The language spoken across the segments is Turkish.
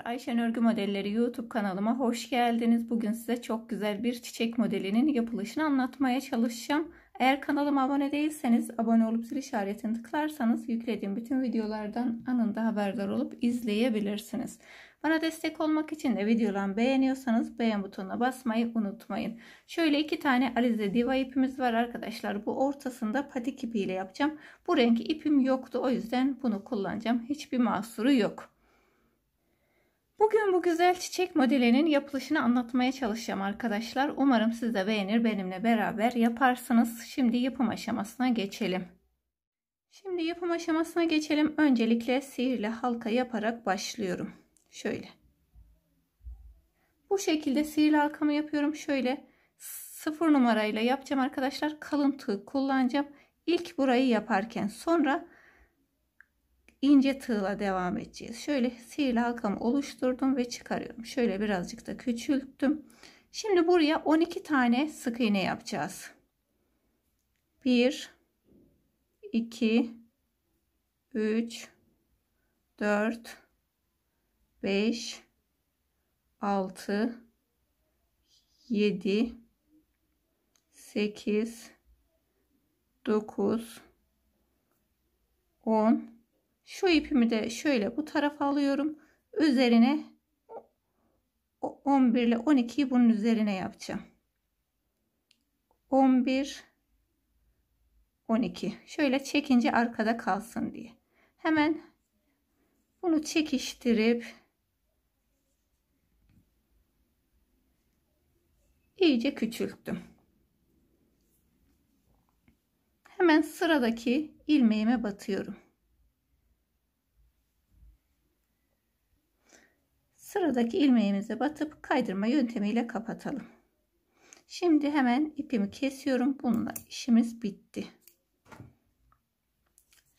Merhabalar Ayşen Örgü Modelleri YouTube kanalıma hoş geldiniz. Bugün size çok güzel bir çiçek modelinin yapılışını anlatmaya çalışacağım. Eğer kanalıma abone değilseniz abone olup zil işaretini tıklarsanız yüklediğim bütün videolardan anında haberdar olup izleyebilirsiniz. Bana destek olmak için de videolarımı beğeniyorsanız beğen butonuna basmayı unutmayın. Şöyle iki tane Alize Diva ipimiz var arkadaşlar. Bu ortasında patik ipiyle yapacağım. Bu renk ipim yoktu o yüzden bunu kullanacağım. Hiçbir mahsuru yok. Bugün bu güzel çiçek modelinin yapılışını anlatmaya çalışacağım arkadaşlar. Umarım siz de beğenir benimle beraber yaparsınız. Şimdi yapım aşamasına geçelim. Şimdi yapım aşamasına geçelim. Öncelikle sihirli halka yaparak başlıyorum. Şöyle. Bu şekilde sihirli halkamı yapıyorum. Şöyle sıfır numarayla yapacağım arkadaşlar. Kalıntı kullanacağım. İlk burayı yaparken sonra ince tığla devam edeceğiz. Şöyle sihirli halkamı oluşturdum ve çıkarıyorum. Şöyle birazcık da küçülttüm. Şimdi buraya 12 tane sık iğne yapacağız. 1 2 3 4 5 6 7 8 9 10 şu ipimi de şöyle bu tarafa alıyorum. Üzerine 11 ile 12'yi bunun üzerine yapacağım. 11 12 şöyle çekince arkada kalsın diye hemen bunu çekiştirip iyice küçülttüm hemen sıradaki ilmeğime batıyorum Sıradaki ilmeğimize batıp kaydırma yöntemiyle kapatalım. Şimdi hemen ipimi kesiyorum. Bununla işimiz bitti.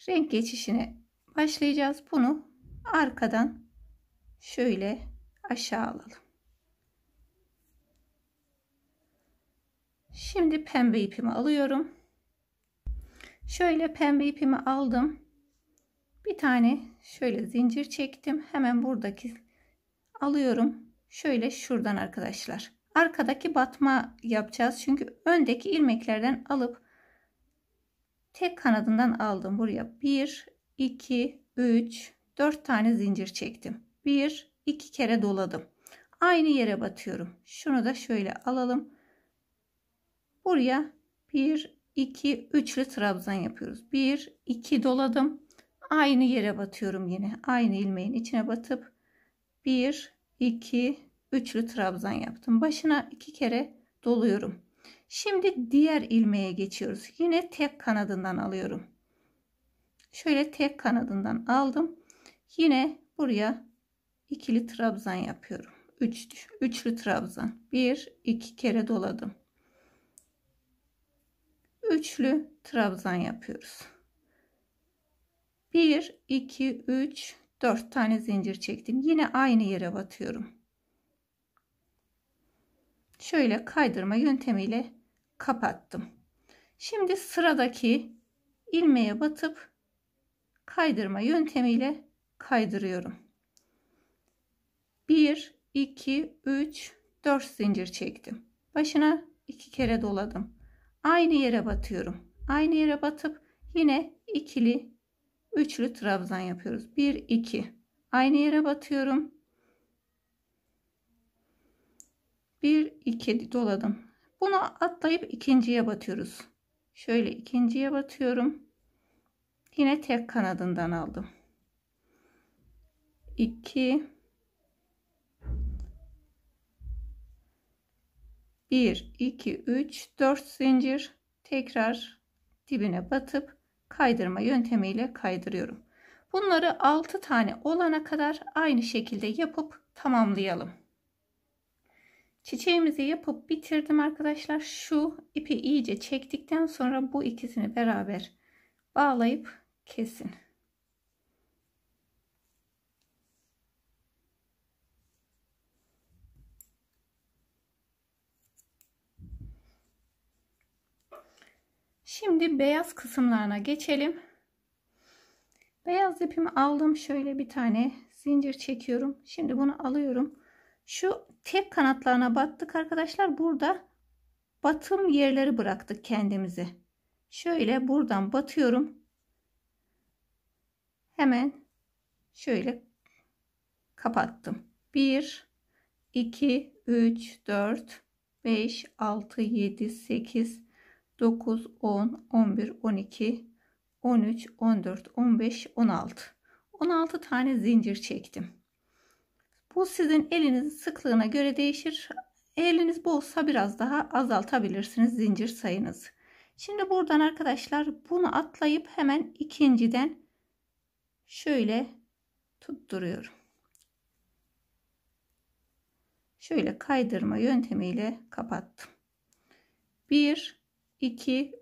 Renk geçişine başlayacağız. Bunu arkadan şöyle aşağı alalım. Şimdi pembe ipimi alıyorum. Şöyle pembe ipimi aldım. Bir tane şöyle zincir çektim. Hemen buradaki alıyorum. Şöyle şuradan arkadaşlar. Arkadaki batma yapacağız. Çünkü öndeki ilmeklerden alıp tek kanadından aldım. Buraya 1, 2, 3, 4 tane zincir çektim. 1, 2 kere doladım. Aynı yere batıyorum. Şunu da şöyle alalım. Buraya 1, 2, üçlü trabzan yapıyoruz. 1, 2 doladım. Aynı yere batıyorum yine. Aynı ilmeğin içine batıp 1 2 üçlü trabzan yaptım. Başına iki kere doluyorum. Şimdi diğer ilmeğe geçiyoruz. Yine tek kanadından alıyorum. Şöyle tek kanadından aldım. Yine buraya ikili trabzan yapıyorum. Üç, üçlü trabzan. Bir, iki kere doladım. Üçlü trabzan yapıyoruz. 1, 2, 3, 4 tane zincir çektim yine aynı yere batıyorum şöyle kaydırma yöntemiyle kapattım şimdi sıradaki ilmeğe batıp kaydırma yöntemiyle kaydırıyorum 1 2 3 4 zincir çektim başına iki kere doladım aynı yere batıyorum aynı yere batıp yine ikili Üçlü trabzan yapıyoruz. 1 2. Aynı yere batıyorum. 1 2 doladım. Bunu atlayıp ikinciye batıyoruz. Şöyle ikinciye batıyorum. Yine tek kanadından aldım. 2 1 2 3 4 zincir tekrar dibine batıp kaydırma yöntemiyle kaydırıyorum. Bunları 6 tane olana kadar aynı şekilde yapıp tamamlayalım. Çiçeğimizi yapıp bitirdim arkadaşlar. Şu ipi iyice çektikten sonra bu ikisini beraber bağlayıp kesin. Şimdi beyaz kısımlarına geçelim. Beyaz ipimi aldım. Şöyle bir tane zincir çekiyorum. Şimdi bunu alıyorum. Şu tek kanatlarına battık arkadaşlar. Burada batım yerleri bıraktık kendimizi. Şöyle buradan batıyorum. Hemen şöyle kapattım. 1 2 3 4 5 6 7 8 9, 10, 11, 12, 13, 14, 15, 16. 16 tane zincir çektim. Bu sizin elinizin sıklığına göre değişir. Eliniz bolsa biraz daha azaltabilirsiniz zincir sayınızı. Şimdi buradan arkadaşlar bunu atlayıp hemen ikinciden şöyle tutturuyorum. Şöyle kaydırma yöntemiyle kapattım. 1 2,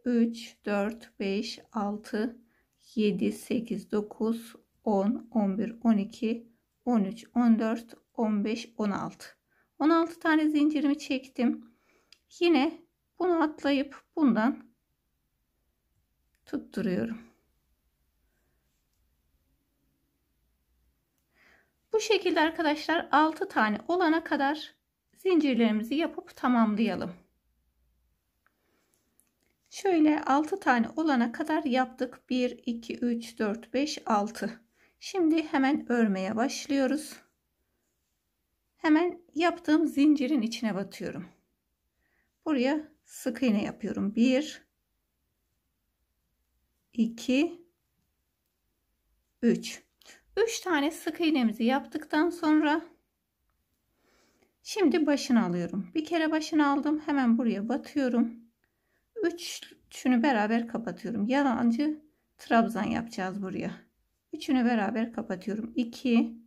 3, 4, 5, 6, 7, 8, 9, 10, 11, 12, 13, 14, 15, 16. 16 tane zincirimi çektim. Yine bunu atlayıp bundan tutturuyorum. Bu şekilde arkadaşlar 6 tane olana kadar zincirlerimizi yapıp tamamlayalım. Şöyle 6 tane olana kadar yaptık. 1, 2, 3, 4, 5, 6. Şimdi hemen örmeye başlıyoruz. Hemen yaptığım zincirin içine batıyorum. Buraya sık iğne yapıyorum. 1, 2, 3. 3 tane sık iğnemizi yaptıktan sonra şimdi başını alıyorum. Bir kere başını aldım. Hemen buraya batıyorum üçünü beraber kapatıyorum. Yalancı trabzan yapacağız buraya. Üçünü beraber kapatıyorum. 2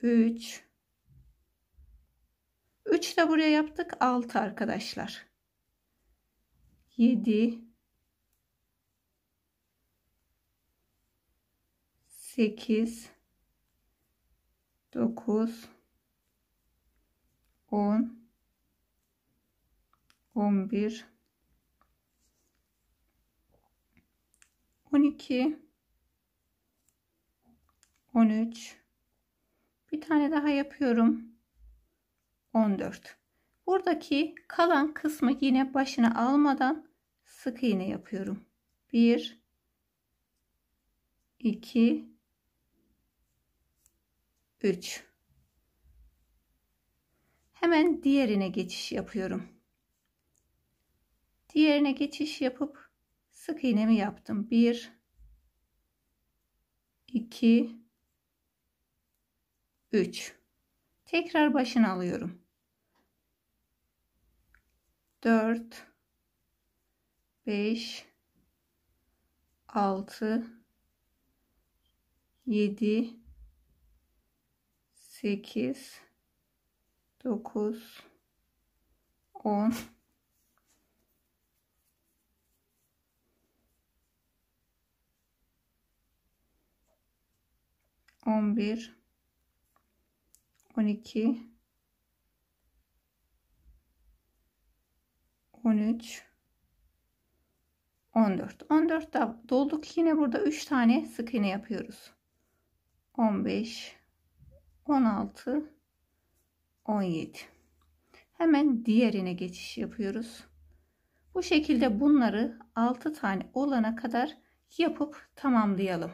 3 3 de buraya yaptık. 6 arkadaşlar. 7 8 9 10 11 12 13 bir tane daha yapıyorum 14 buradaki kalan kısmı yine başına almadan sık iğne yapıyorum 1 2 3 hemen diğerine geçiş yapıyorum diğerine geçiş yapıp sık iğnemi yaptım 1 2 3 tekrar başını alıyorum 4 5 6 7 8 9 10 11 12 13 14 14 da dolduk yine burada 3 tane sık iğne yapıyoruz 15 16 17 hemen diğerine geçiş yapıyoruz bu şekilde bunları 6 tane olana kadar yapıp tamamlayalım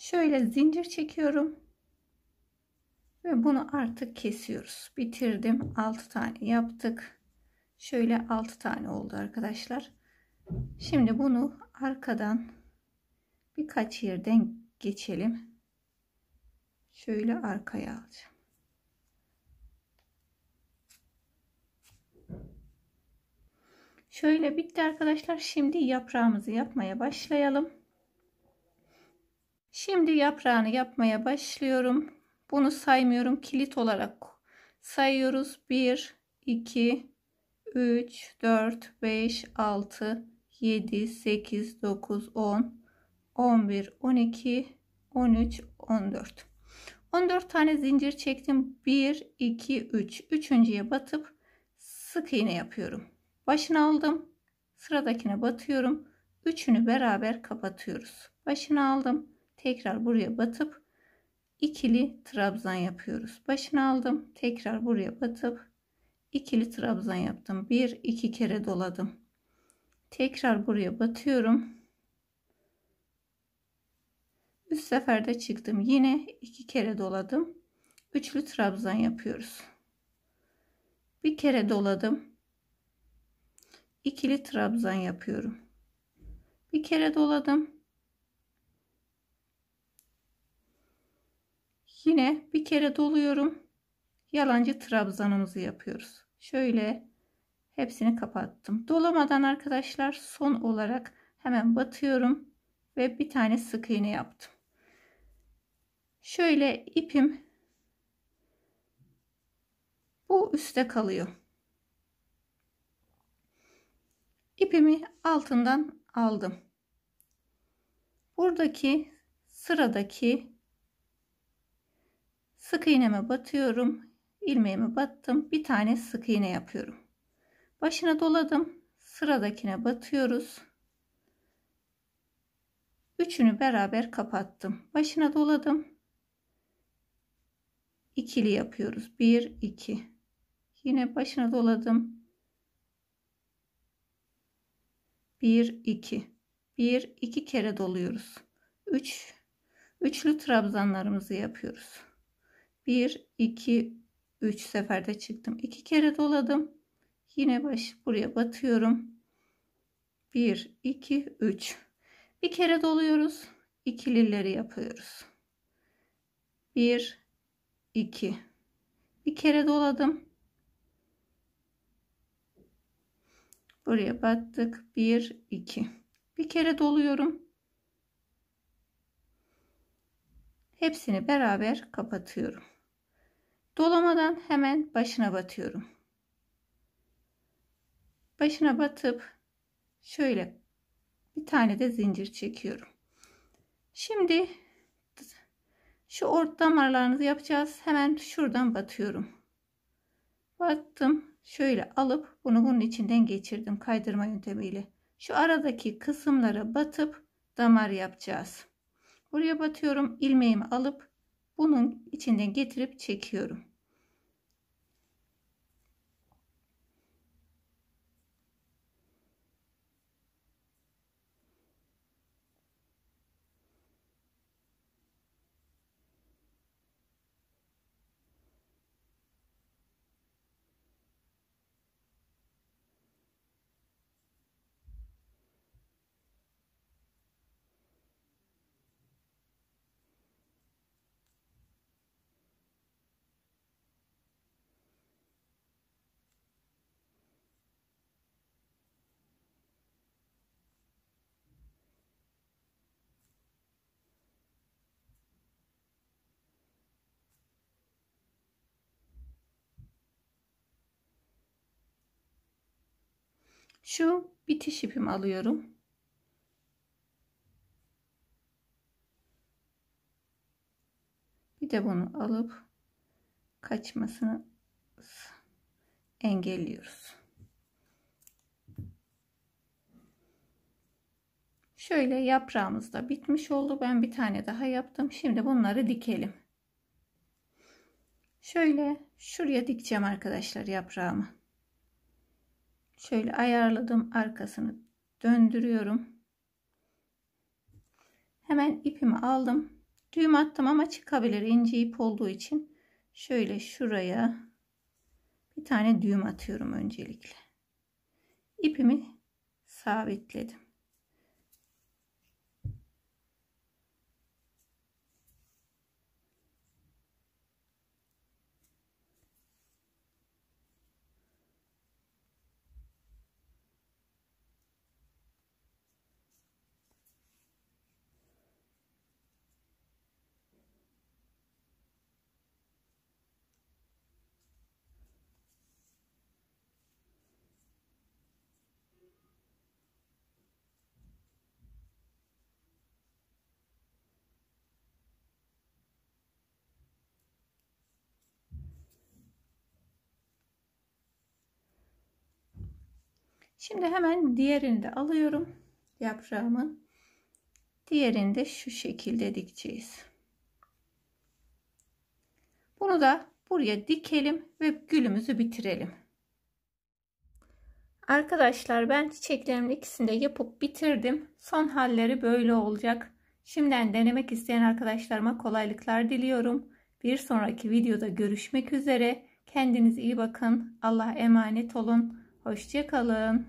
Şöyle zincir çekiyorum. Ve bunu artık kesiyoruz. Bitirdim. 6 tane yaptık. Şöyle 6 tane oldu arkadaşlar. Şimdi bunu arkadan birkaç yerden geçelim. Şöyle arkaya alacağım. Şöyle bitti arkadaşlar. Şimdi yaprağımızı yapmaya başlayalım. Şimdi yaprağını yapmaya başlıyorum. Bunu saymıyorum. Kilit olarak sayıyoruz. 1, 2, 3, 4, 5, 6, 7, 8, 9, 10, 11, 12, 13, 14. 14 tane zincir çektim. 1, 2, 3. Üçüncüye batıp sık iğne yapıyorum. Başını aldım. Sıradakine batıyorum. Üçünü beraber kapatıyoruz. Başını aldım Tekrar buraya batıp ikili trabzan yapıyoruz. Başını aldım. Tekrar buraya batıp ikili trabzan yaptım. Bir iki kere doladım. Tekrar buraya batıyorum. Üst seferde çıktım. Yine iki kere doladım. Üçlü trabzan yapıyoruz. Bir kere doladım. İkili trabzan yapıyorum. Bir kere doladım Yine bir kere doluyorum. Yalancı trabzanımızı yapıyoruz. Şöyle hepsini kapattım. Dolamadan arkadaşlar son olarak hemen batıyorum ve bir tane sık iğne yaptım. Şöyle ipim bu üste kalıyor. İpimi altından aldım. Buradaki sıradaki Sık iğneme batıyorum. ilmeğimi battım. Bir tane sık iğne yapıyorum. Başına doladım. Sıradakine batıyoruz. Üçünü beraber kapattım. Başına doladım. İkili yapıyoruz. Bir, iki. Yine başına doladım. Bir, iki. Bir, iki kere doluyoruz. Üç, üçlü trabzanlarımızı yapıyoruz. 1 2 3 seferde çıktım. 2 kere doladım. Yine baş buraya batıyorum. 1 2 3. Bir kere doluyoruz. İkilileri yapıyoruz. 1 2. Bir kere doladım. Buraya battık. 1 2. Bir kere doluyorum. Hepsini beraber kapatıyorum. Dolamadan hemen başına batıyorum. Başına batıp şöyle bir tane de zincir çekiyorum. Şimdi şu ort damarlarınızı yapacağız. Hemen şuradan batıyorum. Battım. Şöyle alıp bunu bunun içinden geçirdim kaydırma yöntemiyle. Şu aradaki kısımlara batıp damar yapacağız. Buraya batıyorum. ilmeğimi alıp bunun içinden getirip çekiyorum. Şu bitiş ipimi alıyorum. Bir de bunu alıp kaçmasını engelliyoruz. Şöyle yaprağımız da bitmiş oldu. Ben bir tane daha yaptım. Şimdi bunları dikelim. Şöyle şuraya dikeceğim arkadaşlar yaprağımı. Şöyle ayarladım. Arkasını döndürüyorum. Hemen ipimi aldım. Düğüm attım ama çıkabilir. ince ip olduğu için. Şöyle şuraya bir tane düğüm atıyorum öncelikle. İpimi sabitledim. Şimdi hemen diğerini de alıyorum. Yaprağımın. Diğerini de şu şekilde dikeceğiz. Bunu da buraya dikelim ve gülümüzü bitirelim. Arkadaşlar ben çiçeklerimin ikisini de yapıp bitirdim. Son halleri böyle olacak. Şimdiden denemek isteyen arkadaşlarıma kolaylıklar diliyorum. Bir sonraki videoda görüşmek üzere. Kendinize iyi bakın. Allah'a emanet olun. Hoşçakalın.